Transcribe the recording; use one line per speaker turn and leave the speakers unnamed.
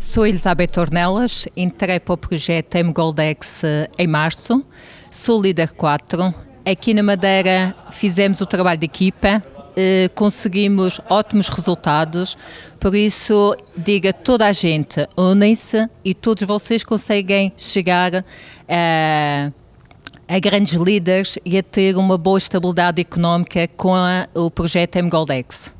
Sou Elisabeth Ornelas, entrei para o projeto M-Goldex eh, em março, sou líder 4. Aqui na Madeira fizemos o trabalho de equipa, eh, conseguimos ótimos resultados, por isso diga toda a gente, unem-se e todos vocês conseguem chegar a eh, a grandes líderes e a ter uma boa estabilidade económica com a, o projeto M-Goldex.